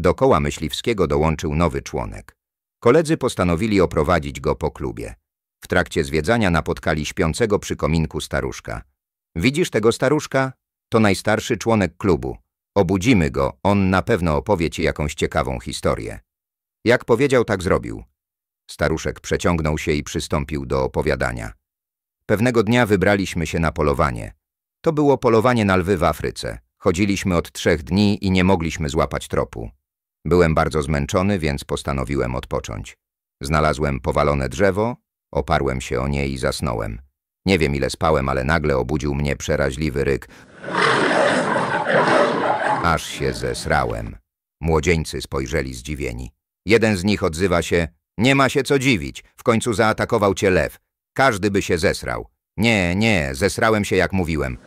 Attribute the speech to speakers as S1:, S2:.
S1: Do koła myśliwskiego dołączył nowy członek. Koledzy postanowili oprowadzić go po klubie. W trakcie zwiedzania napotkali śpiącego przy kominku staruszka. Widzisz tego staruszka? To najstarszy członek klubu. Obudzimy go, on na pewno opowie ci jakąś ciekawą historię. Jak powiedział, tak zrobił. Staruszek przeciągnął się i przystąpił do opowiadania. Pewnego dnia wybraliśmy się na polowanie. To było polowanie na lwy w Afryce. Chodziliśmy od trzech dni i nie mogliśmy złapać tropu. Byłem bardzo zmęczony, więc postanowiłem odpocząć. Znalazłem powalone drzewo, oparłem się o nie i zasnąłem. Nie wiem ile spałem, ale nagle obudził mnie przeraźliwy ryk. Aż się zesrałem. Młodzieńcy spojrzeli zdziwieni. Jeden z nich odzywa się, nie ma się co dziwić, w końcu zaatakował cię lew. Każdy by się zesrał. Nie, nie, zesrałem się jak mówiłem.